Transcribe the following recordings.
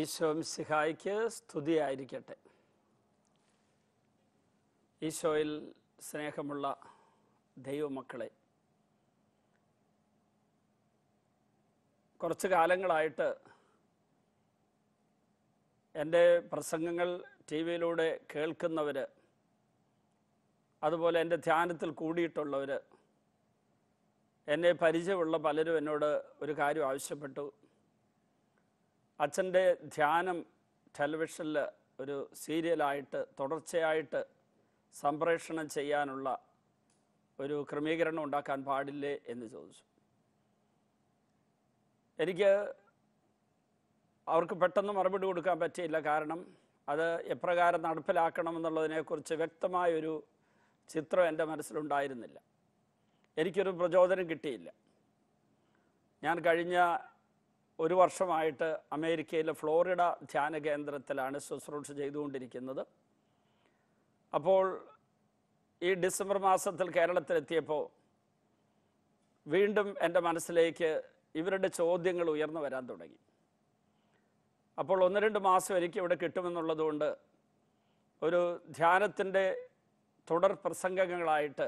ഈശോം സിഹായിക്ക് സ്തുതിയായിരിക്കട്ടെ ഈശോയിൽ സ്നേഹമുള്ള ദൈവമക്കളെ കുറച്ച് കാലങ്ങളായിട്ട് എൻ്റെ പ്രസംഗങ്ങൾ ടി വിയിലൂടെ കേൾക്കുന്നവർ അതുപോലെ എൻ്റെ ധ്യാനത്തിൽ കൂടിയിട്ടുള്ളവർ എന്നെ പരിചയമുള്ള പലരും എന്നോട് ഒരു കാര്യം ആവശ്യപ്പെട്ടു അച്ഛൻ്റെ ധ്യാനം ടെലിവിഷനിൽ ഒരു സീരിയലായിട്ട് തുടർച്ചയായിട്ട് സംപ്രേഷണം ചെയ്യാനുള്ള ഒരു ക്രമീകരണം ഉണ്ടാക്കാൻ പാടില്ലേ എന്ന് ചോദിച്ചു എനിക്ക് അവർക്ക് പെട്ടെന്ന് മറുപടി കൊടുക്കാൻ പറ്റിയില്ല കാരണം അത് എപ്രകാരം നടപ്പിലാക്കണമെന്നുള്ളതിനെക്കുറിച്ച് വ്യക്തമായൊരു ചിത്രം എൻ്റെ മനസ്സിലുണ്ടായിരുന്നില്ല എനിക്കൊരു പ്രചോദനം കിട്ടിയില്ല ഞാൻ കഴിഞ്ഞ ഒരു വർഷമായിട്ട് അമേരിക്കയിലെ ഫ്ലോറിഡ ധ്യാന കേന്ദ്രത്തിലാണ് ശുശ്രൂഷ ചെയ്തുകൊണ്ടിരിക്കുന്നത് അപ്പോൾ ഈ ഡിസംബർ മാസത്തിൽ കേരളത്തിലെത്തിയപ്പോൾ വീണ്ടും എൻ്റെ മനസ്സിലേക്ക് ഇവരുടെ ചോദ്യങ്ങൾ ഉയർന്നു വരാൻ തുടങ്ങി അപ്പോൾ ഒന്ന് രണ്ട് മാസം എനിക്ക് ഇവിടെ കിട്ടുമെന്നുള്ളതുകൊണ്ട് ഒരു ധ്യാനത്തിൻ്റെ തുടർ പ്രസംഗങ്ങളായിട്ട്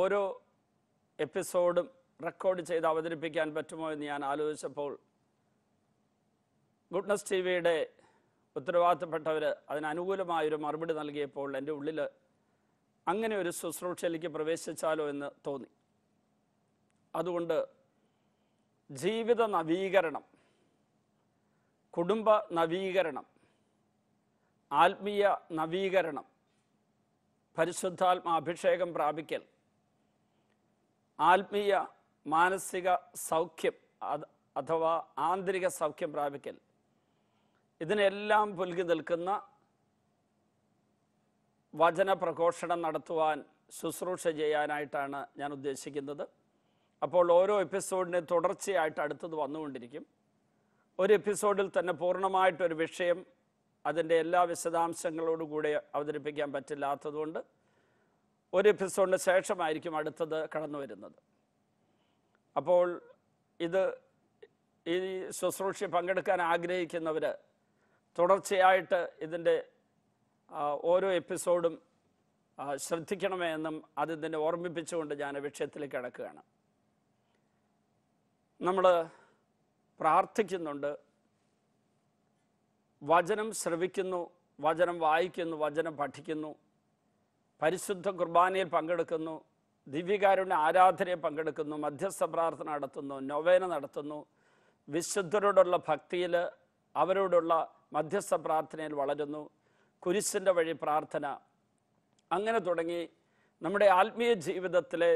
ഓരോ എപ്പിസോഡും റെക്കോർഡ് ചെയ്ത് അവതരിപ്പിക്കാൻ പറ്റുമോ എന്ന് ഞാൻ ആലോചിച്ചപ്പോൾ ഗുഡ്നസ് ടി വിയുടെ ഉത്തരവാദിത്തപ്പെട്ടവർ അതിനനുകൂലമായൊരു മറുപടി നൽകിയപ്പോൾ എൻ്റെ ഉള്ളിൽ അങ്ങനെ ഒരു ശുശ്രൂഷയിലേക്ക് പ്രവേശിച്ചാലോ എന്ന് തോന്നി അതുകൊണ്ട് ജീവിത നവീകരണം കുടുംബ നവീകരണം ആത്മീയ നവീകരണം പരിശുദ്ധാത്മാ അഭിഷേകം പ്രാപിക്കൽ ആത്മീയ മാനസിക സൗഖ്യം അഥവാ ആന്തരിക സൗഖ്യം പ്രാപിക്കൽ ഇതിനെല്ലാം പുൽകി നിൽക്കുന്ന വചന പ്രഘോഷണം നടത്തുവാൻ ശുശ്രൂഷ ചെയ്യാനായിട്ടാണ് ഞാൻ ഉദ്ദേശിക്കുന്നത് അപ്പോൾ ഓരോ എപ്പിസോഡിന് തുടർച്ചയായിട്ട് അടുത്തത് വന്നുകൊണ്ടിരിക്കും ഒരു എപ്പിസോഡിൽ തന്നെ പൂർണ്ണമായിട്ടൊരു വിഷയം അതിൻ്റെ എല്ലാ വിശദാംശങ്ങളോടുകൂടി അവതരിപ്പിക്കാൻ പറ്റില്ലാത്തതുകൊണ്ട് ഒരു എപ്പിസോഡിന് ശേഷമായിരിക്കും അടുത്തത് കടന്നു വരുന്നത് അപ്പോൾ ഇത് ഈ ശുശ്രൂഷ പങ്കെടുക്കാൻ ആഗ്രഹിക്കുന്നവർ തുടർച്ചയായിട്ട് ഇതിൻ്റെ ഓരോ എപ്പിസോഡും ശ്രദ്ധിക്കണമേ എന്നും അത് ഇതിനെ ഓർമ്മിപ്പിച്ചുകൊണ്ട് ഞാൻ വിഷയത്തിലേക്ക് കിടക്കുകയാണ് നമ്മൾ പ്രാർത്ഥിക്കുന്നുണ്ട് വചനം ശ്രവിക്കുന്നു വചനം വായിക്കുന്നു വചനം പഠിക്കുന്നു പരിശുദ്ധ കുർബാനയിൽ പങ്കെടുക്കുന്നു ദിവ്യകാരുണ്യ ആരാധനയെ പങ്കെടുക്കുന്നു മധ്യസ്ഥ പ്രാർത്ഥന നടത്തുന്നു നൊവേന നടത്തുന്നു വിശുദ്ധരോടുള്ള ഭക്തിയിൽ അവരോടുള്ള മധ്യസ്ഥ പ്രാർത്ഥനയിൽ വളരുന്നു കുരിശിൻ്റെ വഴി പ്രാർത്ഥന അങ്ങനെ തുടങ്ങി നമ്മുടെ ആത്മീയ ജീവിതത്തിലെ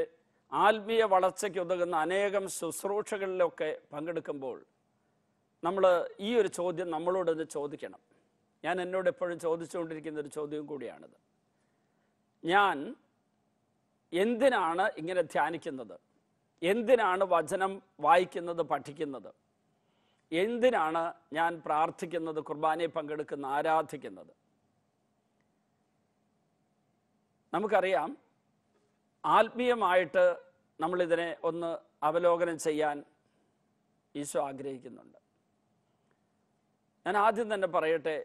ആത്മീയ വളർച്ചയ്ക്ക് ഉതകുന്ന അനേകം ശുശ്രൂഷകളിലൊക്കെ പങ്കെടുക്കുമ്പോൾ നമ്മൾ ഈ ഒരു ചോദ്യം നമ്മളോടൊന്ന് ചോദിക്കണം ഞാൻ എന്നോട് എപ്പോഴും ചോദിച്ചുകൊണ്ടിരിക്കുന്ന ഒരു ചോദ്യം കൂടിയാണിത് ഞാൻ എന്തിനാണ് ഇങ്ങനെ ധ്യാനിക്കുന്നത് എന്തിനാണ് വചനം വായിക്കുന്നത് പഠിക്കുന്നത് എന്തിനാണ് ഞാൻ പ്രാർത്ഥിക്കുന്നത് കുർബാനയെ പങ്കെടുക്കുന്ന ആരാധിക്കുന്നത് നമുക്കറിയാം ആത്മീയമായിട്ട് നമ്മളിതിനെ ഒന്ന് അവലോകനം ചെയ്യാൻ ഈശോ ആഗ്രഹിക്കുന്നുണ്ട് ഞാൻ ആദ്യം തന്നെ പറയട്ടെ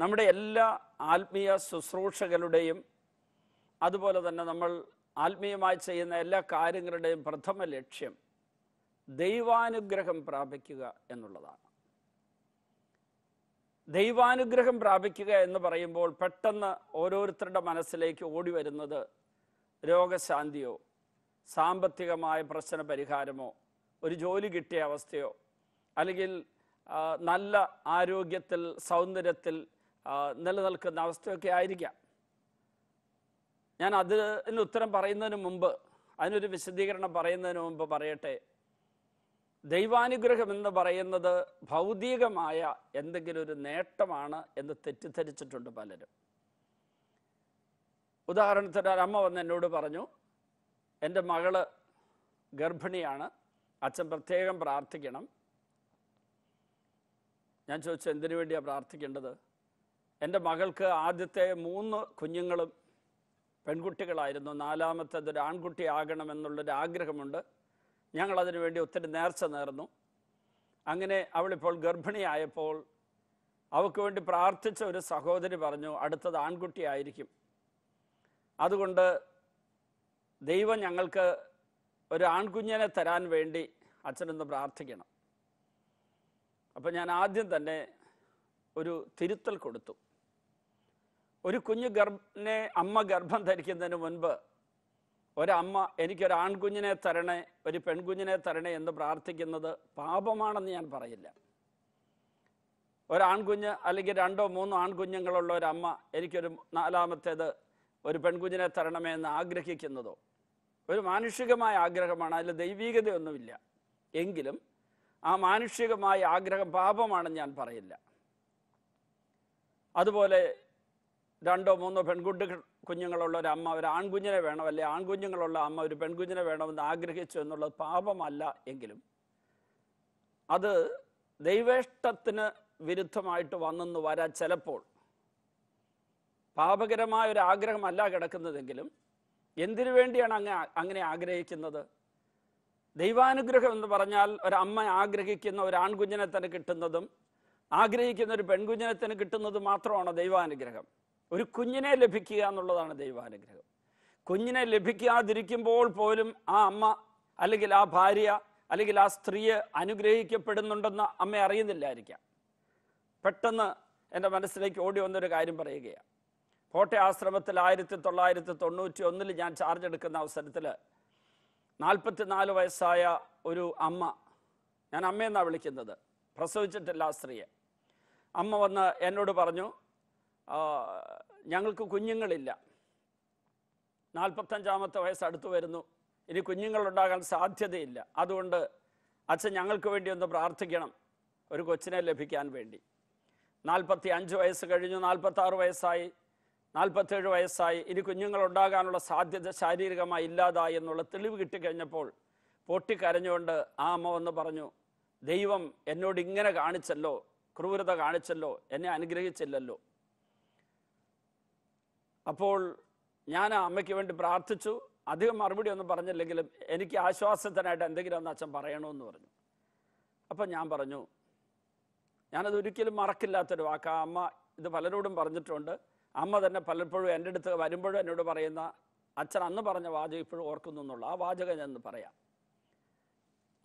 നമ്മുടെ എല്ലാ ആത്മീയ ശുശ്രൂഷകളുടെയും അതുപോലെ തന്നെ നമ്മൾ ആത്മീയമായി ചെയ്യുന്ന എല്ലാ കാര്യങ്ങളുടെയും പ്രഥമ ലക്ഷ്യം ദൈവാനുഗ്രഹം പ്രാപിക്കുക എന്നുള്ളതാണ് ദൈവാനുഗ്രഹം പ്രാപിക്കുക എന്ന് പറയുമ്പോൾ പെട്ടെന്ന് ഓരോരുത്തരുടെ മനസ്സിലേക്ക് ഓടി വരുന്നത് രോഗശാന്തിയോ സാമ്പത്തികമായ പ്രശ്ന പരിഹാരമോ ഒരു ജോലി കിട്ടിയ അവസ്ഥയോ അല്ലെങ്കിൽ നല്ല ആരോഗ്യത്തിൽ സൗന്ദര്യത്തിൽ നിലനിൽക്കുന്ന അവസ്ഥയൊക്കെ ആയിരിക്കാം ഞാൻ അതിന് ഉത്തരം പറയുന്നതിന് മുമ്പ് അതിനൊരു വിശദീകരണം പറയുന്നതിന് മുമ്പ് പറയട്ടെ ദൈവാനുഗ്രഹം എന്ന് പറയുന്നത് ഭൗതികമായ എന്തെങ്കിലും ഒരു നേട്ടമാണ് എന്ന് തെറ്റിദ്ധരിച്ചിട്ടുണ്ട് പലരും ഉദാഹരണത്തിന് ഒരമ്മ വന്ന് എന്നോട് പറഞ്ഞു എൻ്റെ മകള് ഗർഭിണിയാണ് അച്ഛൻ പ്രത്യേകം പ്രാർത്ഥിക്കണം ഞാൻ ചോദിച്ചു എന്തിനു വേണ്ടിയാണ് പ്രാർത്ഥിക്കേണ്ടത് എൻ്റെ മകൾക്ക് ആദ്യത്തെ മൂന്ന് കുഞ്ഞുങ്ങളും പെൺകുട്ടികളായിരുന്നു നാലാമത്തേത് ഒരു ആൺകുട്ടി ആകണമെന്നുള്ളൊരു ആഗ്രഹമുണ്ട് ഞങ്ങളതിനു വേണ്ടി ഒത്തിരി നേർച്ച നേർന്നു അങ്ങനെ അവളിപ്പോൾ ഗർഭിണിയായപ്പോൾ അവൾക്ക് വേണ്ടി പ്രാർത്ഥിച്ച ഒരു സഹോദരി പറഞ്ഞു അടുത്തത് ആൺകുട്ടി ആയിരിക്കും അതുകൊണ്ട് ദൈവം ഞങ്ങൾക്ക് ഒരു ആൺകുഞ്ഞിനെ തരാൻ വേണ്ടി അച്ഛനൊന്ന് പ്രാർത്ഥിക്കണം അപ്പം ഞാൻ ആദ്യം തന്നെ ഒരു തിരുത്തൽ കൊടുത്തു ഒരു കുഞ്ഞു ഗർഭനെ അമ്മ ഗർഭം ധരിക്കുന്നതിന് മുൻപ് ഒരമ്മ എനിക്കൊരു ആൺകുഞ്ഞിനെ തരണേ ഒരു പെൺകുഞ്ഞിനെ തരണേ എന്ന് പ്രാർത്ഥിക്കുന്നത് പാപമാണെന്ന് ഞാൻ പറയില്ല ഒരാൺകുഞ്ഞ് അല്ലെങ്കിൽ രണ്ടോ മൂന്നോ ആൺകുഞ്ഞുങ്ങളുള്ള ഒരു അമ്മ എനിക്കൊരു നാലാമത്തേത് ഒരു പെൺകുഞ്ഞിനെ തരണമേ എന്ന് ആഗ്രഹിക്കുന്നതോ ഒരു മാനുഷികമായ ആഗ്രഹമാണ് അതിൽ ദൈവീകതയൊന്നുമില്ല എങ്കിലും ആ മാനുഷികമായ ആഗ്രഹം പാപമാണെന്ന് ഞാൻ പറയില്ല അതുപോലെ രണ്ടോ മൂന്നോ പെൺകുട്ടി കുഞ്ഞുങ്ങളുള്ള ഒരു അമ്മ ഒരു ആൺകുഞ്ഞിനെ വേണം അല്ലെ ആൺകുഞ്ഞുങ്ങളുള്ള അമ്മ ഒരു പെൺകുഞ്ഞിനെ വേണമെന്ന് ആഗ്രഹിച്ചു എന്നുള്ളത് പാപമല്ല എങ്കിലും അത് ദൈവേഷ്ടത്തിന് വിരുദ്ധമായിട്ട് വന്നെന്ന് വരാൻ ചിലപ്പോൾ പാപകരമായ ഒരു ആഗ്രഹമല്ല കിടക്കുന്നതെങ്കിലും എന്തിനു വേണ്ടിയാണ് അങ്ങ് അങ്ങനെ ആഗ്രഹിക്കുന്നത് ദൈവാനുഗ്രഹം എന്ന് പറഞ്ഞാൽ ഒരമ്മ ആഗ്രഹിക്കുന്ന ഒരു ആൺകുഞ്ഞിനെ തന്നെ കിട്ടുന്നതും ആഗ്രഹിക്കുന്ന ഒരു പെൺകുഞ്ഞിനെ തന്നെ കിട്ടുന്നത് മാത്രമാണ് ദൈവാനുഗ്രഹം ഒരു കുഞ്ഞിനെ ലഭിക്കുക എന്നുള്ളതാണ് ദൈവാനുഗ്രഹം കുഞ്ഞിനെ ലഭിക്കാതിരിക്കുമ്പോൾ പോലും ആ അമ്മ അല്ലെങ്കിൽ ആ ഭാര്യ അല്ലെങ്കിൽ ആ സ്ത്രീയെ അനുഗ്രഹിക്കപ്പെടുന്നുണ്ടെന്ന് അമ്മ അറിയുന്നില്ലായിരിക്കാം പെട്ടെന്ന് എൻ്റെ മനസ്സിലേക്ക് ഓടി വന്നൊരു കാര്യം പറയുകയാണ് കോട്ടയ ആശ്രമത്തിൽ ആയിരത്തി തൊള്ളായിരത്തി തൊണ്ണൂറ്റി ഒന്നിൽ ഞാൻ ചാർജ് എടുക്കുന്ന അവസരത്തിൽ നാൽപ്പത്തിനാല് വയസ്സായ ഒരു അമ്മ ഞാൻ അമ്മയെന്നാണ് വിളിക്കുന്നത് പ്രസവിച്ചിട്ടില്ല ആ സ്ത്രീയെ അമ്മ വന്ന് എന്നോട് പറഞ്ഞു ഞങ്ങൾക്ക് കുഞ്ഞുങ്ങളില്ല നാൽപ്പത്തഞ്ചാമത്തെ വയസ്സ് അടുത്തു വരുന്നു ഇനി കുഞ്ഞുങ്ങളുണ്ടാകാൻ സാധ്യതയില്ല അതുകൊണ്ട് അച്ഛൻ ഞങ്ങൾക്ക് വേണ്ടി ഒന്ന് പ്രാർത്ഥിക്കണം ഒരു കൊച്ചിനെ ലഭിക്കാൻ വേണ്ടി നാൽപ്പത്തി അഞ്ച് വയസ്സ് കഴിഞ്ഞു ആറ് വയസ്സായി നാൽപ്പത്തേഴ് വയസ്സായി ഇനി കുഞ്ഞുങ്ങൾ ഉണ്ടാകാനുള്ള സാധ്യത ശാരീരികമായി ഇല്ലാതായി എന്നുള്ള തെളിവ് കിട്ടിക്കഴിഞ്ഞപ്പോൾ പൊട്ടിക്കരഞ്ഞുകൊണ്ട് ആ അമ്മ വന്ന് പറഞ്ഞു ദൈവം എന്നോട് ഇങ്ങനെ കാണിച്ചല്ലോ ക്രൂരത കാണിച്ചല്ലോ എന്നെ അനുഗ്രഹിച്ചില്ലല്ലോ അപ്പോൾ ഞാൻ അമ്മയ്ക്ക് വേണ്ടി പ്രാർത്ഥിച്ചു അധികം മറുപടി ഒന്നും പറഞ്ഞില്ലെങ്കിലും എനിക്ക് ആശ്വാസത്തിനായിട്ട് എന്തെങ്കിലും ഒന്ന് അച്ഛൻ പറയണമെന്ന് പറഞ്ഞു അപ്പം ഞാൻ പറഞ്ഞു ഞാനത് ഒരിക്കലും മറക്കില്ലാത്തൊരു വാക്ക് ആ അമ്മ ഇത് പലരോടും പറഞ്ഞിട്ടുണ്ട് അമ്മ തന്നെ പലപ്പോഴും എൻ്റെ അടുത്ത് വരുമ്പോഴും എന്നോട് പറയുന്ന അച്ഛൻ അന്ന് പറഞ്ഞ വാചകം ഇപ്പോഴും ഓർക്കുന്നു എന്നുള്ള ആ വാചകം ഞാൻ പറയാം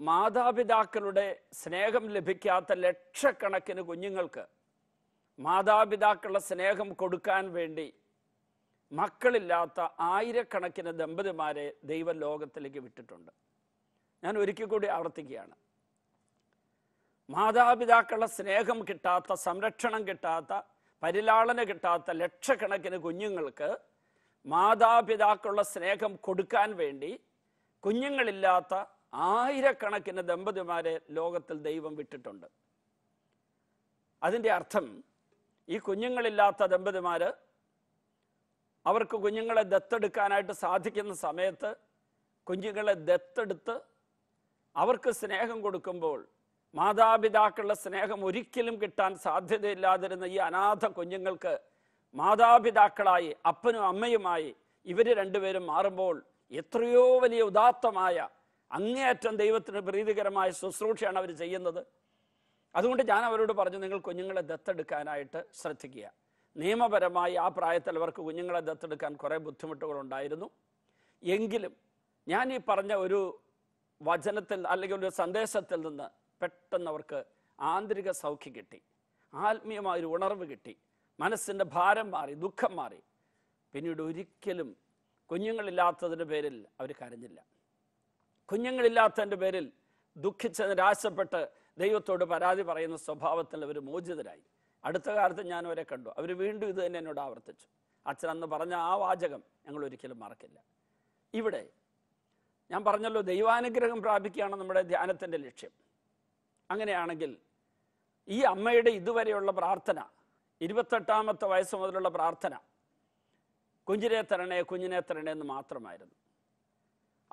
മാതാപിതാക്കളുടെ സ്നേഹം ലഭിക്കാത്ത ലക്ഷക്കണക്കിന് കുഞ്ഞുങ്ങൾക്ക് മാതാപിതാക്കളുടെ സ്നേഹം കൊടുക്കാൻ വേണ്ടി മക്കളില്ലാത്ത ആയിരക്കണക്കിന് ദമ്പതിമാരെ ദൈവലോകത്തിലേക്ക് ലോകത്തിലേക്ക് വിട്ടിട്ടുണ്ട് ഞാൻ ഒരിക്കൽ കൂടി ആവർത്തിക്കുകയാണ് മാതാപിതാക്കളുടെ സ്നേഹം കിട്ടാത്ത സംരക്ഷണം കിട്ടാത്ത പരിലാളന കിട്ടാത്ത ലക്ഷക്കണക്കിന് കുഞ്ഞുങ്ങൾക്ക് മാതാപിതാക്കളുടെ സ്നേഹം കൊടുക്കാൻ വേണ്ടി കുഞ്ഞുങ്ങളില്ലാത്ത ആയിരക്കണക്കിന് ദമ്പതിമാരെ ലോകത്തിൽ ദൈവം വിട്ടിട്ടുണ്ട് അതിൻ്റെ അർത്ഥം ഈ കുഞ്ഞുങ്ങളില്ലാത്ത ദമ്പതിമാർ അവർക്ക് കുഞ്ഞുങ്ങളെ ദത്തെടുക്കാനായിട്ട് സാധിക്കുന്ന സമയത്ത് കുഞ്ഞുങ്ങളെ ദത്തെടുത്ത് അവർക്ക് സ്നേഹം കൊടുക്കുമ്പോൾ മാതാപിതാക്കളുടെ സ്നേഹം ഒരിക്കലും കിട്ടാൻ സാധ്യതയില്ലാതിരുന്ന ഈ അനാഥ കുഞ്ഞുങ്ങൾക്ക് മാതാപിതാക്കളായി അപ്പനും അമ്മയുമായി ഇവർ രണ്ടുപേരും മാറുമ്പോൾ എത്രയോ വലിയ ഉദാത്തമായ അങ്ങേയറ്റം ദൈവത്തിന് പ്രീതികരമായ ശുശ്രൂഷയാണ് അവർ ചെയ്യുന്നത് അതുകൊണ്ട് ഞാൻ അവരോട് പറഞ്ഞു നിങ്ങൾ കുഞ്ഞുങ്ങളെ ദത്തെടുക്കാനായിട്ട് ശ്രദ്ധിക്കുക നിയമപരമായി ആ പ്രായത്തിൽ അവർക്ക് കുഞ്ഞുങ്ങളെ ദത്തെടുക്കാൻ കുറേ ബുദ്ധിമുട്ടുകളുണ്ടായിരുന്നു എങ്കിലും ഞാൻ ഈ പറഞ്ഞ ഒരു വചനത്തിൽ അല്ലെങ്കിൽ ഒരു സന്ദേശത്തിൽ നിന്ന് പെട്ടെന്ന് അവർക്ക് ആന്തരിക സൗഖ്യം കിട്ടി ആത്മീയമായൊരു ഉണർവ് കിട്ടി മനസ്സിൻ്റെ ഭാരം മാറി ദുഃഖം മാറി പിന്നീട് ഒരിക്കലും കുഞ്ഞുങ്ങളില്ലാത്തതിൻ്റെ പേരിൽ അവർ കരഞ്ഞില്ല കുഞ്ഞുങ്ങളില്ലാത്തതിൻ്റെ പേരിൽ ദുഃഖിച്ച് നിരാശപ്പെട്ട് ദൈവത്തോട് പരാതി പറയുന്ന സ്വഭാവത്തിൽ അവർ മോചിതരായി അടുത്ത കാലത്ത് ഞാൻ അവരെ കണ്ടു അവർ വീണ്ടും ഇത് തന്നെ എന്നോട് ആവർത്തിച്ചു അച്ഛൻ അന്ന് പറഞ്ഞ ആ വാചകം ഞങ്ങൾ ഒരിക്കലും മറക്കില്ല ഇവിടെ ഞാൻ പറഞ്ഞല്ലോ ദൈവാനുഗ്രഹം പ്രാപിക്കുകയാണ് നമ്മുടെ ധ്യാനത്തിൻ്റെ ലക്ഷ്യം അങ്ങനെയാണെങ്കിൽ ഈ അമ്മയുടെ ഇതുവരെയുള്ള പ്രാർത്ഥന ഇരുപത്തെട്ടാമത്തെ വയസ്സ് മുതലുള്ള പ്രാർത്ഥന കുഞ്ഞിനെ തരണേ കുഞ്ഞിനെ തരണേ എന്ന് മാത്രമായിരുന്നു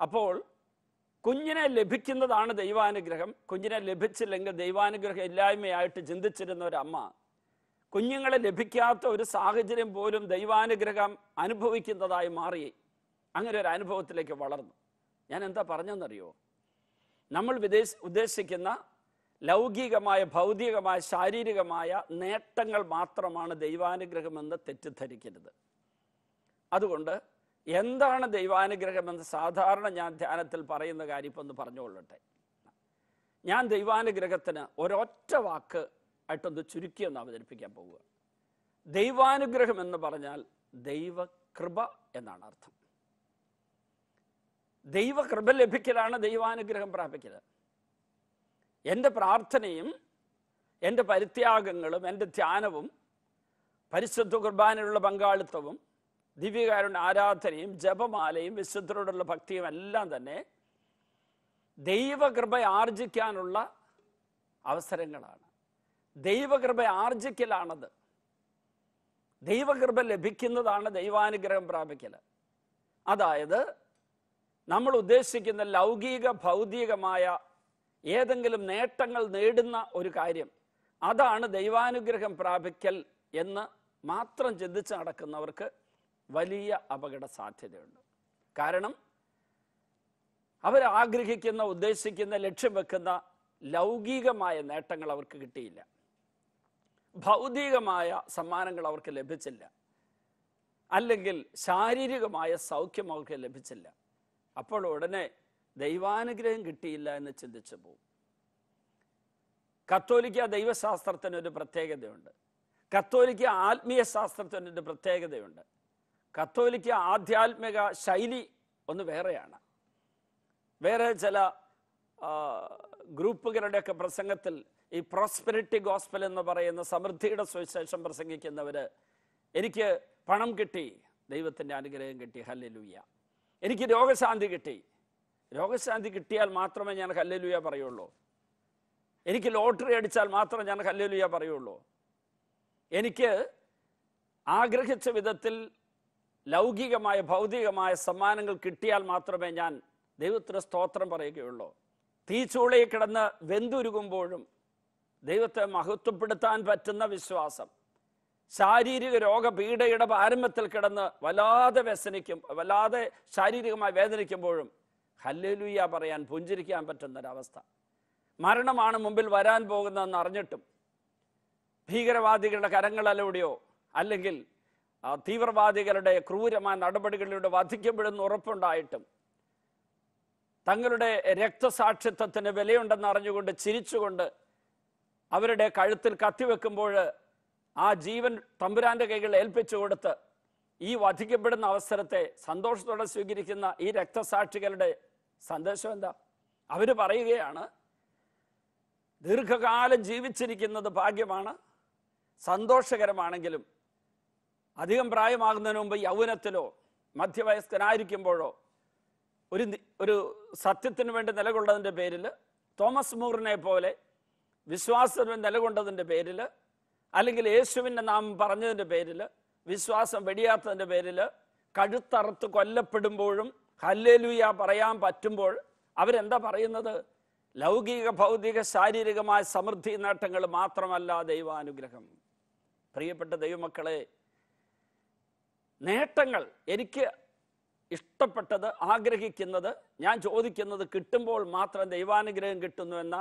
അപ്പോൾ കുഞ്ഞിനെ ലഭിക്കുന്നതാണ് ദൈവാനുഗ്രഹം കുഞ്ഞിനെ ലഭിച്ചില്ലെങ്കിൽ ദൈവാനുഗ്രഹം ഇല്ലായ്മയായിട്ട് ചിന്തിച്ചിരുന്ന ഒരു അമ്മ കുഞ്ഞുങ്ങളെ ലഭിക്കാത്ത ഒരു സാഹചര്യം പോലും ദൈവാനുഗ്രഹം അനുഭവിക്കുന്നതായി മാറി അങ്ങനെ ഒരു അനുഭവത്തിലേക്ക് വളർന്നു ഞാൻ എന്താ പറഞ്ഞെന്നറിയോ നമ്മൾ വിദേശ ഉദ്ദേശിക്കുന്ന ലൗകികമായ ഭൗതികമായ ശാരീരികമായ നേട്ടങ്ങൾ മാത്രമാണ് ദൈവാനുഗ്രഹമെന്ന് തെറ്റിദ്ധരിക്കരുത് അതുകൊണ്ട് എന്താണ് ദൈവാനുഗ്രഹമെന്ന് സാധാരണ ഞാൻ ധ്യാനത്തിൽ പറയുന്ന കാര്യം ഇപ്പൊ ഒന്ന് പറഞ്ഞുകൊള്ളട്ടെ ഞാൻ ദൈവാനുഗ്രഹത്തിന് ഒരൊറ്റ വാക്ക് ആയിട്ടൊന്ന് ചുരുക്കി ഒന്ന് അവതരിപ്പിക്കാൻ പോവുക ദൈവാനുഗ്രഹം എന്ന് പറഞ്ഞാൽ ദൈവകൃപ എന്നാണ് അർത്ഥം ദൈവകൃപ ലഭിക്കലാണ് ദൈവാനുഗ്രഹം പ്രാപിക്കുക എൻ്റെ പ്രാർത്ഥനയും എൻ്റെ പരിത്യാഗങ്ങളും എൻ്റെ ധ്യാനവും പരിശുദ്ധ കുർബാനയിലുള്ള പങ്കാളിത്തവും ദിവ്യകാരുടെ ആരാധനയും ജപമാലയും വിശുദ്ധരോടുള്ള ഭക്തിയും എല്ലാം തന്നെ ദൈവകൃപ ആർജിക്കാനുള്ള അവസരങ്ങളാണ് ദൈവകൃപ ആർജിക്കലാണത് ദൈവകൃപ ലഭിക്കുന്നതാണ് ദൈവാനുഗ്രഹം പ്രാപിക്കൽ അതായത് നമ്മൾ ഉദ്ദേശിക്കുന്ന ലൗകിക ഭൗതികമായ ഏതെങ്കിലും നേട്ടങ്ങൾ നേടുന്ന ഒരു കാര്യം അതാണ് ദൈവാനുഗ്രഹം പ്രാപിക്കൽ എന്ന് മാത്രം ചിന്തിച്ച് നടക്കുന്നവർക്ക് വലിയ അപകട സാധ്യതയുണ്ട് കാരണം അവരാഗ്രഹിക്കുന്ന ഉദ്ദേശിക്കുന്ന ലക്ഷ്യം വെക്കുന്ന ലൗകികമായ നേട്ടങ്ങൾ അവർക്ക് കിട്ടിയില്ല ഭൗതികമായ സമ്മാനങ്ങൾ അവർക്ക് ലഭിച്ചില്ല അല്ലെങ്കിൽ ശാരീരികമായ സൗഖ്യം അവർക്ക് ലഭിച്ചില്ല അപ്പോൾ ഉടനെ ദൈവാനുഗ്രഹം കിട്ടിയില്ല എന്ന് ചിന്തിച്ചു പോകും കത്തോലിക്ക ദൈവശാസ്ത്രത്തിനൊരു പ്രത്യേകതയുണ്ട് കത്തോലിക്ക ആത്മീയ ശാസ്ത്രത്തിനൊരു പ്രത്യേകതയുണ്ട് കത്തോലിക്ക ആധ്യാത്മിക ശൈലി ഒന്ന് വേറെയാണ് വേറെ ചില ഗ്രൂപ്പുകളുടെയൊക്കെ പ്രസംഗത്തിൽ ഈ പ്രോസ്പെരിറ്റി ഗോസ്പൽ എന്ന് പറയുന്ന സമൃദ്ധിയുടെ സുവിശേഷം പ്രസംഗിക്കുന്നവർ എനിക്ക് പണം കിട്ടി ദൈവത്തിൻ്റെ അനുഗ്രഹം കിട്ടി ഹല്ലലുയ്യ എനിക്ക് രോഗശാന്തി കിട്ടി രോഗശാന്തി കിട്ടിയാൽ മാത്രമേ ഞാൻ ഹല്ലലുയ്യ പറയുള്ളൂ എനിക്ക് ലോട്ടറി അടിച്ചാൽ മാത്രമേ ഞാൻ ഹല്ലലുയ്യ പറയുള്ളൂ എനിക്ക് ആഗ്രഹിച്ച വിധത്തിൽ ലൗകികമായ ഭൗതികമായ സമ്മാനങ്ങൾ കിട്ടിയാൽ മാത്രമേ ഞാൻ ദൈവത്തിന് സ്തോത്രം പറയുകയുള്ളൂ തീച്ചൂളയിൽ കിടന്ന് വെന്തുരുകുമ്പോഴും ദൈവത്തെ മഹത്വപ്പെടുത്താൻ പറ്റുന്ന വിശ്വാസം ശാരീരിക രോഗപീഡയുടെ ആരംഭത്തിൽ കിടന്ന് വല്ലാതെ വ്യസനിക്കും വല്ലാതെ ശാരീരികമായി വേദനിക്കുമ്പോഴും ഹല്ലലുയ്യ പറയാൻ പുഞ്ചിരിക്കാൻ പറ്റുന്ന ഒരവസ്ഥ മരണമാണ് മുമ്പിൽ വരാൻ പോകുന്നതെന്ന് അറിഞ്ഞിട്ടും ഭീകരവാദികളുടെ കരങ്ങളിലൂടെയോ അല്ലെങ്കിൽ തീവ്രവാദികളുടെ ക്രൂരമായ നടപടികളിലൂടെ വധിക്കപ്പെടുന്ന ഉറപ്പുണ്ടായിട്ടും തങ്ങളുടെ രക്തസാക്ഷിത്വത്തിന് വിലയുണ്ടെന്ന് അറിഞ്ഞുകൊണ്ട് ചിരിച്ചുകൊണ്ട് അവരുടെ കഴുത്തിൽ കത്തിവെക്കുമ്പോൾ ആ ജീവൻ തമ്പുരാന്റെ കൈകളിൽ ഏൽപ്പിച്ചു കൊടുത്ത് ഈ വധിക്കപ്പെടുന്ന അവസരത്തെ സന്തോഷത്തോടെ സ്വീകരിക്കുന്ന ഈ രക്തസാക്ഷികളുടെ സന്ദേശം എന്താ അവർ പറയുകയാണ് ദീർഘകാലം ജീവിച്ചിരിക്കുന്നത് ഭാഗ്യമാണ് സന്തോഷകരമാണെങ്കിലും അധികം പ്രായമാകുന്നതിന് മുമ്പ് യൗവനത്തിലോ മധ്യവയസ്കനായിരിക്കുമ്പോഴോ ഒരു ഒരു സത്യത്തിന് വേണ്ടി നിലകൊള്ളതിൻ്റെ പേരിൽ തോമസ് മൂറിനെ പോലെ വിശ്വാസം നിലകൊണ്ടതിൻ്റെ പേരിൽ അല്ലെങ്കിൽ യേശുവിൻ്റെ നാമം പറഞ്ഞതിൻ്റെ പേരിൽ വിശ്വാസം വെടിയാത്തതിൻ്റെ പേരിൽ കഴുത്തറുത്ത് കൊല്ലപ്പെടുമ്പോഴും ഹല്ലേലൂയ പറയാൻ പറ്റുമ്പോൾ അവരെന്താ പറയുന്നത് ലൗകിക ഭൗതിക ശാരീരികമായ സമൃദ്ധി നേട്ടങ്ങൾ മാത്രമല്ല ദൈവാനുഗ്രഹം പ്രിയപ്പെട്ട ദൈവമക്കളെ നേട്ടങ്ങൾ എനിക്ക് ഇഷ്ടപ്പെട്ടത് ആഗ്രഹിക്കുന്നത് ഞാൻ ചോദിക്കുന്നത് കിട്ടുമ്പോൾ മാത്രം ദൈവാനുഗ്രഹം കിട്ടുന്നു എന്ന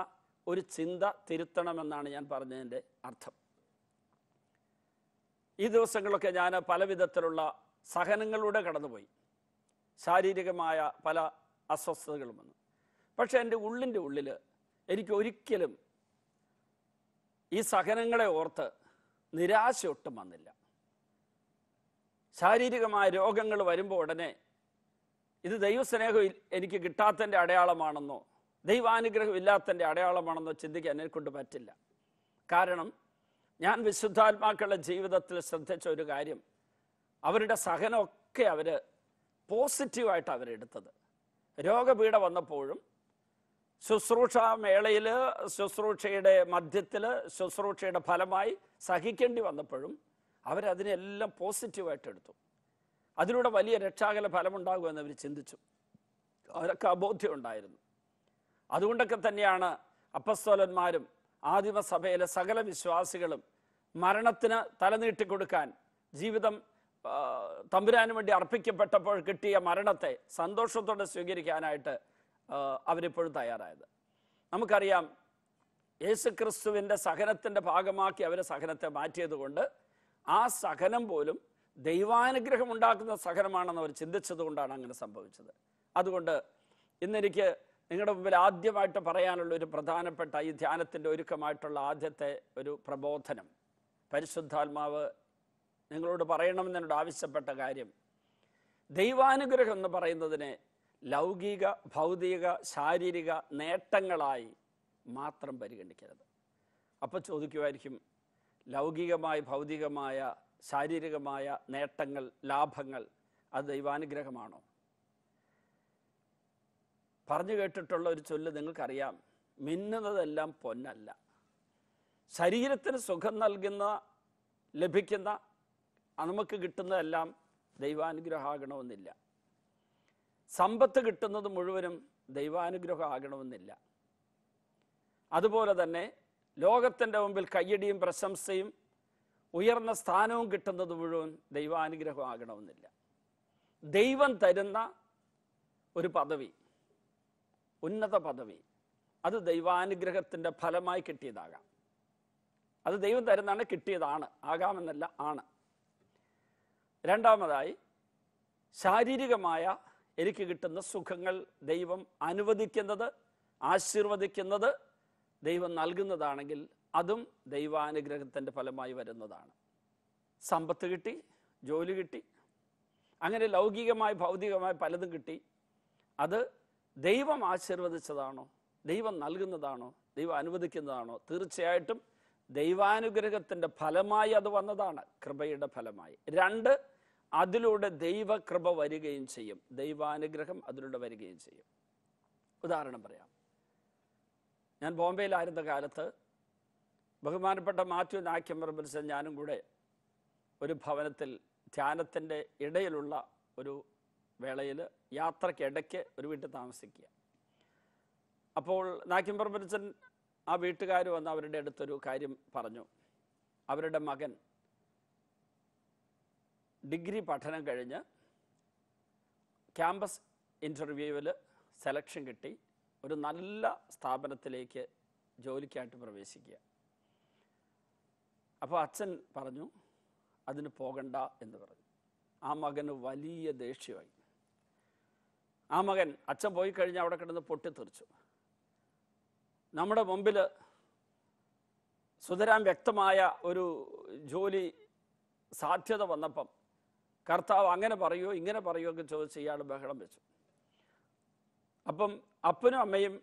ഒരു ചിന്ത തിരുത്തണമെന്നാണ് ഞാൻ പറഞ്ഞതിൻ്റെ അർത്ഥം ഈ ദിവസങ്ങളൊക്കെ ഞാൻ പല വിധത്തിലുള്ള സഹനങ്ങളിലൂടെ കടന്നുപോയി ശാരീരികമായ പല അസ്വസ്ഥതകളും വന്നു പക്ഷേ എൻ്റെ ഉള്ളിൻ്റെ ഉള്ളിൽ എനിക്ക് ഒരിക്കലും ഈ സഹനങ്ങളെ ഓർത്ത് നിരാശ ഒട്ടും വന്നില്ല ശാരീരികമായ രോഗങ്ങൾ വരുമ്പോൾ ഉടനെ ഇത് ദൈവസ്നേഹം എനിക്ക് കിട്ടാത്തതിൻ്റെ അടയാളമാണെന്നോ ദൈവാനുഗ്രഹം ഇല്ലാത്തതിൻ്റെ അടയാളമാണെന്ന് ചിന്തിക്കാൻ കൊണ്ട് പറ്റില്ല കാരണം ഞാൻ വിശുദ്ധാത്മാക്കളുടെ ജീവിതത്തിൽ ശ്രദ്ധിച്ച ഒരു കാര്യം അവരുടെ സഹനമൊക്കെ അവർ പോസിറ്റീവായിട്ട് അവരെടുത്തത് രോഗപീഠ വന്നപ്പോഴും ശുശ്രൂഷ മേളയിൽ ശുശ്രൂഷയുടെ മധ്യത്തിൽ ശുശ്രൂഷയുടെ ഫലമായി സഹിക്കേണ്ടി വന്നപ്പോഴും അവരതിനെല്ലാം പോസിറ്റീവായിട്ട് എടുത്തു അതിലൂടെ വലിയ രക്ഷാകല ഫലമുണ്ടാകുമെന്ന് അവർ ചിന്തിച്ചു അവരൊക്കെ അബോധ്യം ഉണ്ടായിരുന്നു അതുകൊണ്ടൊക്കെ തന്നെയാണ് അപ്പസ്തോലന്മാരും ആദിമസഭയിലെ സകല വിശ്വാസികളും മരണത്തിന് കൊടുക്കാൻ ജീവിതം തമ്പുരാന് വേണ്ടി അർപ്പിക്കപ്പെട്ടപ്പോൾ കിട്ടിയ മരണത്തെ സന്തോഷത്തോടെ സ്വീകരിക്കാനായിട്ട് അവരിപ്പോഴും തയ്യാറായത് നമുക്കറിയാം യേശു ക്രിസ്തുവിൻ്റെ സഹനത്തിൻ്റെ ഭാഗമാക്കി അവരെ സഹനത്തെ മാറ്റിയതുകൊണ്ട് ആ സഹനം പോലും ദൈവാനുഗ്രഹം ഉണ്ടാക്കുന്ന സഹനമാണെന്ന് അവർ ചിന്തിച്ചത് കൊണ്ടാണ് അങ്ങനെ സംഭവിച്ചത് അതുകൊണ്ട് ഇന്നെനിക്ക് നിങ്ങളുടെ മുമ്പിൽ ആദ്യമായിട്ട് പറയാനുള്ള ഒരു പ്രധാനപ്പെട്ട ഈ ധ്യാനത്തിൻ്റെ ഒരുക്കമായിട്ടുള്ള ആദ്യത്തെ ഒരു പ്രബോധനം പരിശുദ്ധാത്മാവ് നിങ്ങളോട് പറയണമെന്ന് ആവശ്യപ്പെട്ട കാര്യം ദൈവാനുഗ്രഹം എന്ന് പറയുന്നതിനെ ലൗകിക ഭൗതിക ശാരീരിക നേട്ടങ്ങളായി മാത്രം പരിഗണിക്കരുത് അപ്പോൾ ചോദിക്കുമായിരിക്കും ലൗകികമായ ഭൗതികമായ ശാരീരികമായ നേട്ടങ്ങൾ ലാഭങ്ങൾ അത് ദൈവാനുഗ്രഹമാണോ പറഞ്ഞു കേട്ടിട്ടുള്ള ഒരു ചൊല്ല് നിങ്ങൾക്കറിയാം മിന്നുന്നതെല്ലാം പൊന്നല്ല ശരീരത്തിന് സുഖം നൽകുന്ന ലഭിക്കുന്ന നമുക്ക് കിട്ടുന്നതെല്ലാം ദൈവാനുഗ്രഹമാകണമെന്നില്ല സമ്പത്ത് കിട്ടുന്നത് മുഴുവനും ദൈവാനുഗ്രഹം ആകണമെന്നില്ല അതുപോലെ തന്നെ ലോകത്തിൻ്റെ മുമ്പിൽ കയ്യടിയും പ്രശംസയും ഉയർന്ന സ്ഥാനവും കിട്ടുന്നത് മുഴുവൻ ദൈവാനുഗ്രഹം ആകണമെന്നില്ല ദൈവം തരുന്ന ഒരു പദവി ഉന്നത പദവി അത് ദൈവാനുഗ്രഹത്തിൻ്റെ ഫലമായി കിട്ടിയതാകാം അത് ദൈവം തരുന്നതാണ് കിട്ടിയതാണ് ആകാമെന്നല്ല ആണ് രണ്ടാമതായി ശാരീരികമായ എനിക്ക് കിട്ടുന്ന സുഖങ്ങൾ ദൈവം അനുവദിക്കുന്നത് ആശീർവദിക്കുന്നത് ദൈവം നൽകുന്നതാണെങ്കിൽ അതും ദൈവാനുഗ്രഹത്തിൻ്റെ ഫലമായി വരുന്നതാണ് സമ്പത്ത് കിട്ടി ജോലി കിട്ടി അങ്ങനെ ലൗകികമായി ഭൗതികമായി പലതും കിട്ടി അത് ദൈവം ആശീർവദിച്ചതാണോ ദൈവം നൽകുന്നതാണോ ദൈവം അനുവദിക്കുന്നതാണോ തീർച്ചയായിട്ടും ദൈവാനുഗ്രഹത്തിൻ്റെ ഫലമായി അത് വന്നതാണ് കൃപയുടെ ഫലമായി രണ്ട് അതിലൂടെ ദൈവകൃപ വരികയും ചെയ്യും ദൈവാനുഗ്രഹം അതിലൂടെ വരികയും ചെയ്യും ഉദാഹരണം പറയാം ഞാൻ ബോംബെയിലായിരുന്ന കാലത്ത് ബഹുമാനപ്പെട്ട മാത്യു നാക്യമർബൻസൻ ഞാനും കൂടെ ഒരു ഭവനത്തിൽ ധ്യാനത്തിൻ്റെ ഇടയിലുള്ള ഒരു വേളയിൽ യാത്രക്കിടയ്ക്ക് ഒരു വീട്ടിൽ താമസിക്കുക അപ്പോൾ നാക്കിം മുരച്ചൻ ആ വീട്ടുകാർ വന്ന് അവരുടെ അടുത്തൊരു കാര്യം പറഞ്ഞു അവരുടെ മകൻ ഡിഗ്രി പഠനം കഴിഞ്ഞ് ക്യാമ്പസ് ഇൻ്റർവ്യൂവിൽ സെലക്ഷൻ കിട്ടി ഒരു നല്ല സ്ഥാപനത്തിലേക്ക് ജോലിക്കായിട്ട് പ്രവേശിക്കുക അപ്പോൾ അച്ഛൻ പറഞ്ഞു അതിന് പോകണ്ട എന്ന് പറഞ്ഞു ആ മകന് വലിയ ദേഷ്യമായി ആ മകൻ അച്ഛൻ പോയി കഴിഞ്ഞാൽ അവിടെ കിടന്ന് പൊട്ടിത്തെറിച്ചു നമ്മുടെ മുമ്പിൽ സുതരാം വ്യക്തമായ ഒരു ജോലി സാധ്യത വന്നപ്പം കർത്താവ് അങ്ങനെ പറയുമോ ഇങ്ങനെ പറയുമോ എന്ന് ചോദിച്ച് ഇയാൾ ബഹളം വെച്ചു അപ്പം അപ്പനും അമ്മയും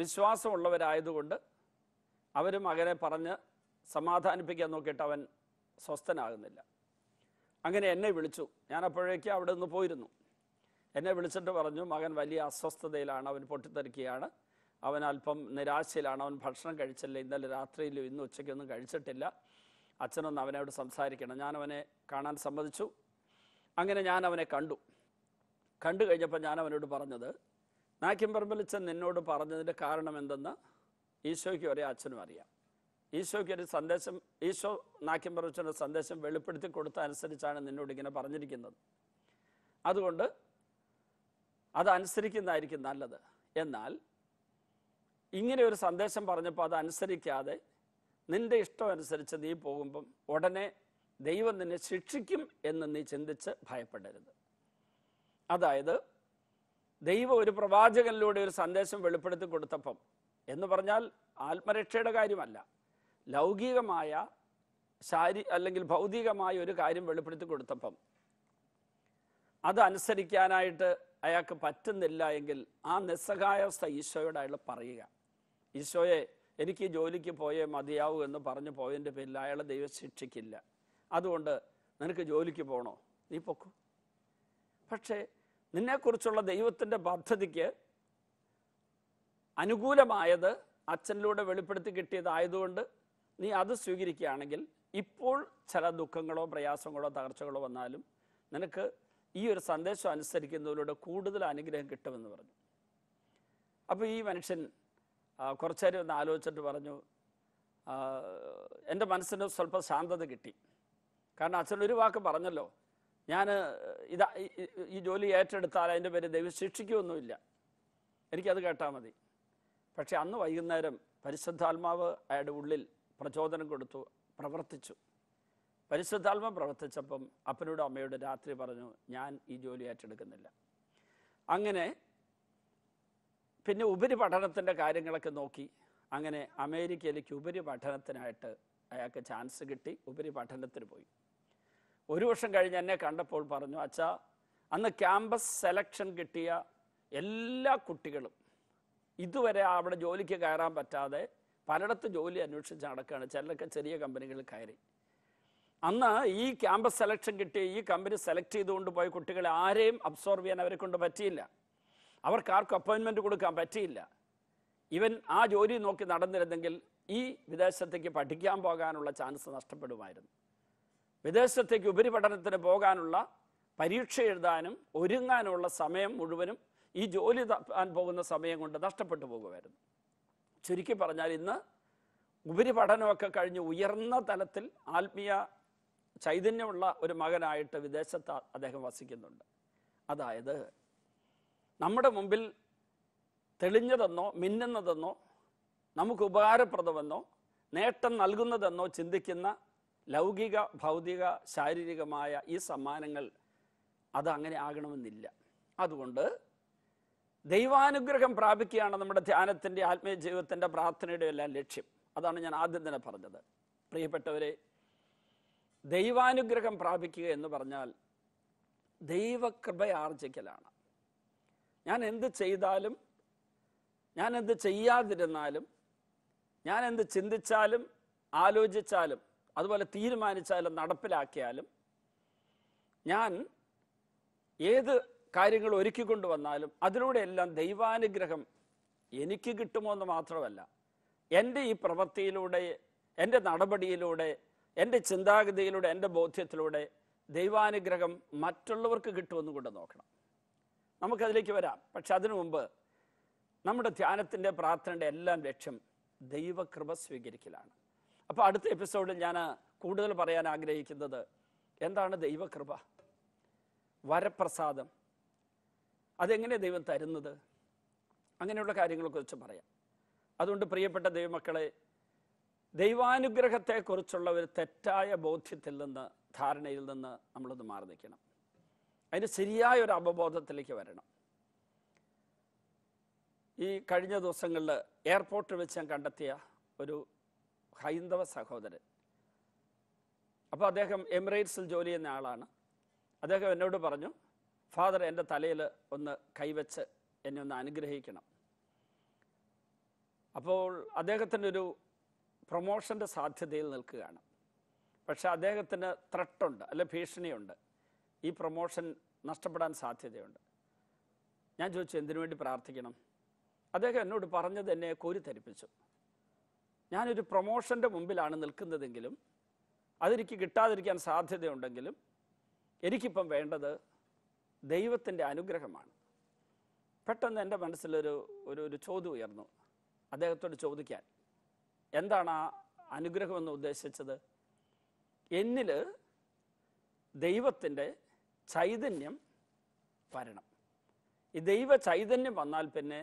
വിശ്വാസമുള്ളവരായതുകൊണ്ട് അവർ മകനെ പറഞ്ഞ് സമാധാനിപ്പിക്കാൻ നോക്കിയിട്ട് അവൻ സ്വസ്ഥനാകുന്നില്ല അങ്ങനെ എന്നെ വിളിച്ചു ഞാൻ അപ്പോഴേക്കും അവിടെ നിന്ന് പോയിരുന്നു എന്നെ വിളിച്ചിട്ട് പറഞ്ഞു മകൻ വലിയ അസ്വസ്ഥതയിലാണ് അവൻ പൊട്ടിത്തെറിക്കുകയാണ് അവൻ അല്പം നിരാശയിലാണ് അവൻ ഭക്ഷണം കഴിച്ചില്ല ഇന്നലെ രാത്രിയിലും ഇന്ന് ഉച്ചയ്ക്കൊന്നും കഴിച്ചിട്ടില്ല അച്ഛനൊന്ന് അവനോട് സംസാരിക്കണം ഞാൻ അവനെ കാണാൻ സമ്മതിച്ചു അങ്ങനെ ഞാൻ അവനെ കണ്ടു കണ്ടു കഴിഞ്ഞപ്പോൾ ഞാൻ അവനോട് പറഞ്ഞത് പറമ്പലിച്ച നിന്നോട് പറഞ്ഞതിൻ്റെ കാരണം എന്തെന്ന് ഈശോയ്ക്ക് ഒരേ അച്ഛനും അറിയാം ഈശോയ്ക്ക് ഒരു സന്ദേശം ഈശോ പറമ്പലിച്ചൻ്റെ സന്ദേശം വെളിപ്പെടുത്തി കൊടുത്ത അനുസരിച്ചാണ് നിന്നോട് ഇങ്ങനെ പറഞ്ഞിരിക്കുന്നത് അതുകൊണ്ട് അത് അനുസരിക്കുന്നതായിരിക്കും നല്ലത് എന്നാൽ ഇങ്ങനെ ഒരു സന്ദേശം പറഞ്ഞപ്പോൾ അത് അനുസരിക്കാതെ നിന്റെ ഇഷ്ടം അനുസരിച്ച് നീ പോകുമ്പം ഉടനെ ദൈവം നിന്നെ ശിക്ഷിക്കും എന്ന് നീ ചിന്തിച്ച് ഭയപ്പെടരുത് അതായത് ദൈവം ഒരു പ്രവാചകനിലൂടെ ഒരു സന്ദേശം വെളിപ്പെടുത്തി കൊടുത്തപ്പം എന്ന് പറഞ്ഞാൽ ആത്മരക്ഷയുടെ കാര്യമല്ല ലൗകികമായ ശാരീ അല്ലെങ്കിൽ ഭൗതികമായ ഒരു കാര്യം വെളിപ്പെടുത്തി കൊടുത്തപ്പം അത് അനുസരിക്കാനായിട്ട് അയാൾക്ക് പറ്റുന്നില്ല എങ്കിൽ ആ നിസ്സഹായാവസ്ഥ ഈശോയോട് അയാൾ പറയുക ഈശോയെ എനിക്ക് ജോലിക്ക് പോയേ മതിയാവൂ എന്ന് പറഞ്ഞു പോയതിൻ്റെ പേരിൽ അയാളെ ദൈവം ശിക്ഷിക്കില്ല അതുകൊണ്ട് നിനക്ക് ജോലിക്ക് പോകണോ നീ പൊക്കൂ പക്ഷേ നിന്നെക്കുറിച്ചുള്ള ദൈവത്തിൻ്റെ പദ്ധതിക്ക് അനുകൂലമായത് അച്ഛനിലൂടെ വെളിപ്പെടുത്തി കിട്ടിയതായതുകൊണ്ട് നീ അത് സ്വീകരിക്കുകയാണെങ്കിൽ ഇപ്പോൾ ചില ദുഃഖങ്ങളോ പ്രയാസങ്ങളോ തകർച്ചകളോ വന്നാലും നിനക്ക് ഈ ഒരു സന്ദേശം അനുസരിക്കുന്നതിലൂടെ കൂടുതൽ അനുഗ്രഹം കിട്ടുമെന്ന് പറഞ്ഞു അപ്പോൾ ഈ മനുഷ്യൻ കുറച്ചേരം ഒന്ന് ആലോചിച്ചിട്ട് പറഞ്ഞു എൻ്റെ മനസ്സിന് സ്വല്പം ശാന്തത കിട്ടി കാരണം അച്ഛൻ ഒരു വാക്ക് പറഞ്ഞല്ലോ ഞാൻ ഇതാ ഈ ജോലി ഏറ്റെടുത്താൽ അതിൻ്റെ പേര് ദൈവം ശിക്ഷിക്കുമൊന്നുമില്ല എനിക്കത് കേട്ടാൽ മതി പക്ഷെ അന്ന് വൈകുന്നേരം പരിശുദ്ധാത്മാവ് അയാളുടെ ഉള്ളിൽ പ്രചോദനം കൊടുത്തു പ്രവർത്തിച്ചു പരിശുദ്ധാത്മ പ്രവർത്തിച്ചപ്പം അപ്പനോടും അമ്മയോട് രാത്രി പറഞ്ഞു ഞാൻ ഈ ജോലി ഏറ്റെടുക്കുന്നില്ല അങ്ങനെ പിന്നെ പഠനത്തിൻ്റെ കാര്യങ്ങളൊക്കെ നോക്കി അങ്ങനെ അമേരിക്കയിലേക്ക് ഉപരിപഠനത്തിനായിട്ട് അയാൾക്ക് ചാൻസ് കിട്ടി പഠനത്തിന് പോയി ഒരു വർഷം കഴിഞ്ഞ് എന്നെ കണ്ടപ്പോൾ പറഞ്ഞു അച്ഛാ അന്ന് ക്യാമ്പസ് സെലക്ഷൻ കിട്ടിയ എല്ലാ കുട്ടികളും ഇതുവരെ അവിടെ ജോലിക്ക് കയറാൻ പറ്റാതെ പലയിടത്ത് ജോലി അന്വേഷിച്ച് നടക്കുകയാണ് ചിലരൊക്കെ ചെറിയ കമ്പനികളിൽ കയറി അന്ന് ഈ ക്യാമ്പസ് സെലക്ഷൻ കിട്ടി ഈ കമ്പനി സെലക്ട് ചെയ്തുകൊണ്ട് പോയ കുട്ടികളെ ആരെയും അബ്സോർവ് ചെയ്യാൻ അവരെ കൊണ്ട് പറ്റിയില്ല അവർക്ക് ആർക്കും അപ്പോയിൻമെൻറ്റ് കൊടുക്കാൻ പറ്റിയില്ല ഇവൻ ആ ജോലി നോക്കി നടന്നിരുന്നെങ്കിൽ ഈ വിദേശത്തേക്ക് പഠിക്കാൻ പോകാനുള്ള ചാൻസ് നഷ്ടപ്പെടുമായിരുന്നു വിദേശത്തേക്ക് ഉപരിപഠനത്തിന് പോകാനുള്ള പരീക്ഷ എഴുതാനും ഒരുങ്ങാനുള്ള സമയം മുഴുവനും ഈ ജോലി തപ്പാൻ പോകുന്ന സമയം കൊണ്ട് നഷ്ടപ്പെട്ടു പോകുമായിരുന്നു ചുരുക്കി പറഞ്ഞാൽ ഇന്ന് ഉപരിപഠനമൊക്കെ കഴിഞ്ഞ് ഉയർന്ന തലത്തിൽ ആത്മീയ ചൈതന്യമുള്ള ഒരു മകനായിട്ട് വിദേശത്ത് അദ്ദേഹം വസിക്കുന്നുണ്ട് അതായത് നമ്മുടെ മുമ്പിൽ തെളിഞ്ഞതെന്നോ മിന്നുന്നതെന്നോ നമുക്ക് ഉപകാരപ്രദമെന്നോ നേട്ടം നൽകുന്നതെന്നോ ചിന്തിക്കുന്ന ലൗകിക ഭൗതിക ശാരീരികമായ ഈ സമ്മാനങ്ങൾ അത് അങ്ങനെ ആകണമെന്നില്ല അതുകൊണ്ട് ദൈവാനുഗ്രഹം പ്രാപിക്കുകയാണ് നമ്മുടെ ധ്യാനത്തിൻ്റെ ആത്മീയ ജീവിതത്തിൻ്റെ പ്രാർത്ഥനയുടെ എല്ലാം ലക്ഷ്യം അതാണ് ഞാൻ ആദ്യം തന്നെ പറഞ്ഞത് പ്രിയപ്പെട്ടവരെ ദൈവാനുഗ്രഹം പ്രാപിക്കുക എന്ന് പറഞ്ഞാൽ ദൈവകൃപയാർജിക്കലാണ് ഞാൻ എന്ത് ചെയ്താലും ഞാൻ എന്ത് ചെയ്യാതിരുന്നാലും ഞാൻ എന്ത് ചിന്തിച്ചാലും ആലോചിച്ചാലും അതുപോലെ തീരുമാനിച്ചാലും നടപ്പിലാക്കിയാലും ഞാൻ ഏത് കാര്യങ്ങൾ ഒരുക്കിക്കൊണ്ട് വന്നാലും അതിലൂടെ എല്ലാം ദൈവാനുഗ്രഹം എനിക്ക് കിട്ടുമോ എന്ന് മാത്രമല്ല എൻ്റെ ഈ പ്രവൃത്തിയിലൂടെ എൻ്റെ നടപടിയിലൂടെ എൻ്റെ ചിന്താഗതിയിലൂടെ എൻ്റെ ബോധ്യത്തിലൂടെ ദൈവാനുഗ്രഹം മറ്റുള്ളവർക്ക് കിട്ടുമെന്ന് കൊണ്ട് നോക്കണം നമുക്കതിലേക്ക് വരാം പക്ഷെ അതിനു മുമ്പ് നമ്മുടെ ധ്യാനത്തിൻ്റെ പ്രാർത്ഥനയുടെ എല്ലാം ലക്ഷ്യം ദൈവകൃപ സ്വീകരിക്കലാണ് അപ്പോൾ അടുത്ത എപ്പിസോഡിൽ ഞാൻ കൂടുതൽ പറയാൻ ആഗ്രഹിക്കുന്നത് എന്താണ് ദൈവകൃപ വരപ്രസാദം അതെങ്ങനെ ദൈവം തരുന്നത് അങ്ങനെയുള്ള കാര്യങ്ങളെക്കുറിച്ച് പറയാം അതുകൊണ്ട് പ്രിയപ്പെട്ട ദൈവമക്കളെ ദൈവാനുഗ്രഹത്തെക്കുറിച്ചുള്ള ഒരു തെറ്റായ ബോധ്യത്തിൽ നിന്ന് ധാരണയിൽ നിന്ന് നമ്മളത് മാറി നിൽക്കണം അതിന് ശരിയായ ഒരു അവബോധത്തിലേക്ക് വരണം ഈ കഴിഞ്ഞ ദിവസങ്ങളിൽ എയർപോർട്ടിൽ വെച്ച് ഞാൻ കണ്ടെത്തിയ ഒരു ഹൈന്ദവ സഹോദരൻ അപ്പോൾ അദ്ദേഹം എമിറേറ്റ്സിൽ ജോലി ചെയ്യുന്ന ആളാണ് അദ്ദേഹം എന്നോട് പറഞ്ഞു ഫാദർ എൻ്റെ തലയിൽ ഒന്ന് കൈവച്ച് എന്നെ ഒന്ന് അനുഗ്രഹിക്കണം അപ്പോൾ അദ്ദേഹത്തിൻ്റെ ഒരു പ്രൊമോഷൻ്റെ സാധ്യതയിൽ നിൽക്കുകയാണ് പക്ഷെ അദ്ദേഹത്തിന് ത്രട്ടുണ്ട് അല്ലെ ഭീഷണിയുണ്ട് ഈ പ്രൊമോഷൻ നഷ്ടപ്പെടാൻ സാധ്യതയുണ്ട് ഞാൻ ചോദിച്ചു എന്തിനു വേണ്ടി പ്രാർത്ഥിക്കണം അദ്ദേഹം എന്നോട് പറഞ്ഞത് എന്നെ കോരിത്തരിപ്പിച്ചു ഞാനൊരു പ്രൊമോഷൻ്റെ മുമ്പിലാണ് നിൽക്കുന്നതെങ്കിലും അതെനിക്ക് കിട്ടാതിരിക്കാൻ സാധ്യതയുണ്ടെങ്കിലും എനിക്കിപ്പം വേണ്ടത് ദൈവത്തിൻ്റെ അനുഗ്രഹമാണ് പെട്ടെന്ന് എൻ്റെ മനസ്സിലൊരു ഒരു ഒരു ചോദ്യം ഉയർന്നു അദ്ദേഹത്തോട് ചോദിക്കാൻ എന്താണ് ആ എന്ന് ഉദ്ദേശിച്ചത് എന്നിൽ ദൈവത്തിൻ്റെ ചൈതന്യം വരണം ഈ ദൈവ ചൈതന്യം വന്നാൽ പിന്നെ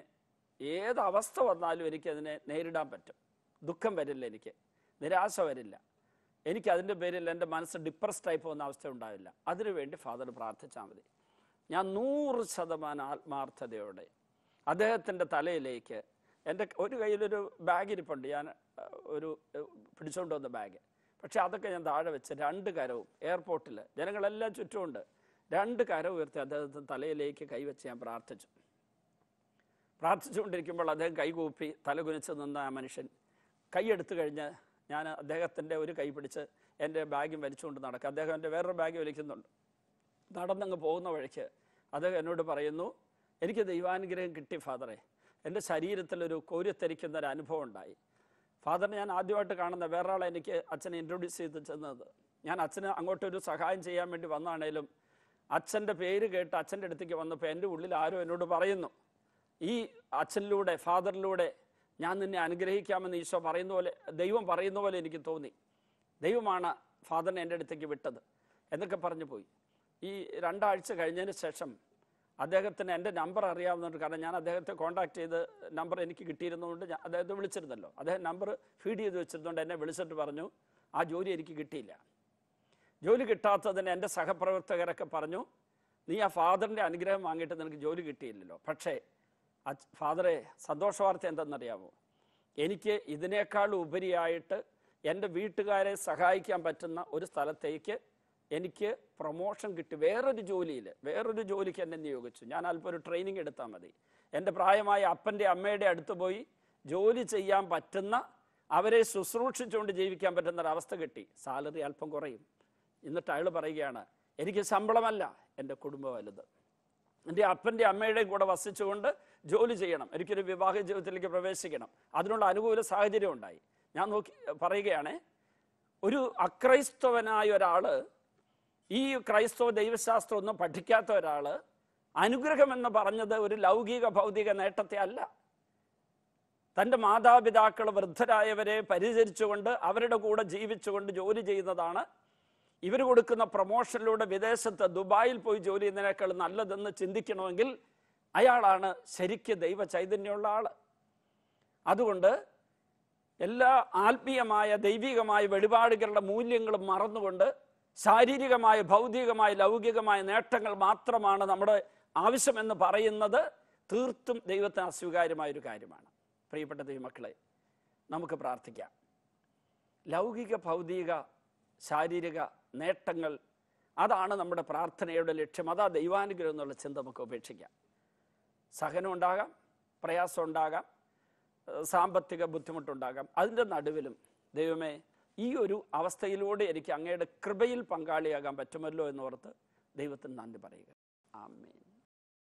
ഏതവസ്ഥ വന്നാലും എനിക്കതിനെ നേരിടാൻ പറ്റും ദുഃഖം വരില്ല എനിക്ക് നിരാശ വരില്ല എനിക്ക് അതിൻ്റെ പേരിൽ എൻ്റെ മനസ്സ് ഡിപ്രസ്ഡ് ആയി പോകുന്ന അവസ്ഥ ഉണ്ടാവില്ല അതിനുവേണ്ടി ഫാദർ പ്രാർത്ഥിച്ചാൽ മതി ഞാൻ നൂറ് ശതമാനം ആത്മാർത്ഥതയോടെ അദ്ദേഹത്തിൻ്റെ തലയിലേക്ക് എൻ്റെ ഒരു കയ്യിലൊരു ബാഗ് ഇരിപ്പുണ്ട് ഞാൻ ഒരു പിടിച്ചുകൊണ്ട് വന്ന ബാഗ് പക്ഷെ അതൊക്കെ ഞാൻ താഴെ വെച്ച് രണ്ട് കരവും എയർപോർട്ടിൽ ജനങ്ങളെല്ലാം ചുറ്റുമുണ്ട് രണ്ട് കര ഉയർത്തി അദ്ദേഹത്തിന് തലയിലേക്ക് കൈവച്ച് ഞാൻ പ്രാർത്ഥിച്ചു പ്രാർത്ഥിച്ചുകൊണ്ടിരിക്കുമ്പോൾ അദ്ദേഹം കൈകൂപ്പി തലകുനിച്ച് നിന്ന ആ മനുഷ്യൻ കൈയെടുത്തു കഴിഞ്ഞ് ഞാൻ അദ്ദേഹത്തിൻ്റെ ഒരു കൈ പിടിച്ച് എൻ്റെ ബാഗും വലിച്ചുകൊണ്ട് നടക്കുക അദ്ദേഹം എൻ്റെ വേറൊരു ബാഗ് വലിക്കുന്നുണ്ട് നടന്നങ്ങ് പോകുന്ന വഴിക്ക് അദ്ദേഹം എന്നോട് പറയുന്നു എനിക്ക് ദൈവാനുഗ്രഹം കിട്ടി ഫാദറെ എൻ്റെ ശരീരത്തിലൊരു കോരിത്തരിക്കുന്ന ഒരു അനുഭവം ഉണ്ടായി ഫാദറിന് ഞാൻ ആദ്യമായിട്ട് കാണുന്ന വേറൊരാളെ എനിക്ക് അച്ഛനെ ഇൻട്രൊഡ്യൂസ് ചെയ്ത് ചെന്നത് ഞാൻ അച്ഛന് അങ്ങോട്ടൊരു സഹായം ചെയ്യാൻ വേണ്ടി വന്നാണേലും അച്ഛൻ്റെ പേര് കേട്ട് അച്ഛൻ്റെ അടുത്തേക്ക് വന്നപ്പോൾ എൻ്റെ ഉള്ളിൽ ആരോ എന്നോട് പറയുന്നു ഈ അച്ഛനിലൂടെ ഫാദറിലൂടെ ഞാൻ നിന്നെ അനുഗ്രഹിക്കാമെന്ന് ഈശോ പറയുന്ന പോലെ ദൈവം പറയുന്ന പോലെ എനിക്ക് തോന്നി ദൈവമാണ് ഫാദറിനെ എൻ്റെ അടുത്തേക്ക് വിട്ടത് എന്നൊക്കെ പറഞ്ഞു പോയി ഈ രണ്ടാഴ്ച കഴിഞ്ഞതിന് ശേഷം അദ്ദേഹത്തിന് എൻ്റെ നമ്പർ അറിയാവുന്നുണ്ട് കാരണം ഞാൻ അദ്ദേഹത്തെ കോൺടാക്ട് ചെയ്ത് നമ്പർ എനിക്ക് കിട്ടിയിരുന്നതുകൊണ്ട് ഞാൻ അദ്ദേഹത്തെ വിളിച്ചിരുന്നല്ലോ അദ്ദേഹം നമ്പർ ഫീഡ് ചെയ്ത് വെച്ചിരുന്നതുകൊണ്ട് എന്നെ വിളിച്ചിട്ട് പറഞ്ഞു ആ ജോലി എനിക്ക് കിട്ടിയില്ല ജോലി കിട്ടാത്തതിന് എൻ്റെ സഹപ്രവർത്തകരൊക്കെ പറഞ്ഞു നീ ആ ഫാദറിൻ്റെ അനുഗ്രഹം വാങ്ങിയിട്ട് നിനക്ക് ജോലി കിട്ടിയില്ലല്ലോ പക്ഷേ ആ ഫാദറെ സന്തോഷവാർത്ത വാർത്ത എന്തെന്നറിയാമോ എനിക്ക് ഇതിനേക്കാൾ ഉപരിയായിട്ട് എൻ്റെ വീട്ടുകാരെ സഹായിക്കാൻ പറ്റുന്ന ഒരു സ്ഥലത്തേക്ക് എനിക്ക് പ്രൊമോഷൻ കിട്ടി വേറൊരു ജോലിയിൽ വേറൊരു ജോലിക്ക് എന്നെ നിയോഗിച്ചു ഞാൻ അല്പം ഒരു ട്രെയിനിങ് എടുത്താൽ മതി എൻ്റെ പ്രായമായ അപ്പൻ്റെ അമ്മയുടെ അടുത്ത് പോയി ജോലി ചെയ്യാൻ പറ്റുന്ന അവരെ ശുശ്രൂഷിച്ചുകൊണ്ട് ജീവിക്കാൻ പറ്റുന്ന ഒരു അവസ്ഥ കിട്ടി സാലറി അല്പം കുറയും എന്നിട്ട് അയാൾ പറയുകയാണ് എനിക്ക് ശമ്പളമല്ല എൻ്റെ കുടുംബം വലുത് എൻ്റെ അപ്പൻ്റെ അമ്മയുടെയും കൂടെ വസിച്ചുകൊണ്ട് ജോലി ചെയ്യണം എനിക്കൊരു വിവാഹ ജീവിതത്തിലേക്ക് പ്രവേശിക്കണം അതിനുള്ള അനുകൂല സാഹചര്യം ഉണ്ടായി ഞാൻ നോക്കി പറയുകയാണ് ഒരു അക്രൈസ്തവനായ ഒരാൾ ഈ ക്രൈസ്തവ ദൈവശാസ്ത്രം ഒന്നും പഠിക്കാത്ത ഒരാൾ എന്ന് പറഞ്ഞത് ഒരു ലൗകിക ഭൗതിക നേട്ടത്തെ അല്ല തൻ്റെ മാതാപിതാക്കൾ വൃദ്ധരായവരെ പരിചരിച്ചുകൊണ്ട് അവരുടെ കൂടെ ജീവിച്ചുകൊണ്ട് ജോലി ചെയ്യുന്നതാണ് ഇവർ കൊടുക്കുന്ന പ്രൊമോഷനിലൂടെ വിദേശത്ത് ദുബായിൽ പോയി ജോലി ചെയ്യുന്നതിനേക്കാൾ നല്ലതെന്ന് ചിന്തിക്കണമെങ്കിൽ അയാളാണ് ശരിക്ക് ദൈവ ചൈതന്യമുള്ള ആള് അതുകൊണ്ട് എല്ലാ ആത്മീയമായ ദൈവികമായ വെളിപാടുകളുടെ മൂല്യങ്ങളും മറന്നുകൊണ്ട് ശാരീരികമായ ഭൗതികമായ ലൗകികമായ നേട്ടങ്ങൾ മാത്രമാണ് നമ്മുടെ ആവശ്യമെന്ന് പറയുന്നത് തീർത്തും ദൈവത്തിന് അസ്വീകാര്യമായ ഒരു കാര്യമാണ് പ്രിയപ്പെട്ട ദൈവമക്കളെ നമുക്ക് പ്രാർത്ഥിക്കാം ലൗകിക ഭൗതിക ശാരീരിക നേട്ടങ്ങൾ അതാണ് നമ്മുടെ പ്രാർത്ഥനയുടെ ലക്ഷ്യം അതാ ദൈവാനുഗ്രഹം എന്നുള്ള ചിന്ത നമുക്ക് ഉപേക്ഷിക്കാം സഹനം ഉണ്ടാകാം പ്രയാസം ഉണ്ടാകാം സാമ്പത്തിക ബുദ്ധിമുട്ടുണ്ടാകാം അതിൻ്റെ നടുവിലും ദൈവമേ ഈ ഒരു അവസ്ഥയിലൂടെ എനിക്ക് അങ്ങയുടെ കൃപയിൽ പങ്കാളിയാകാൻ പറ്റുമല്ലോ എന്നോർത്ത് ദൈവത്തിന് നന്ദി പറയുക ആമേൻ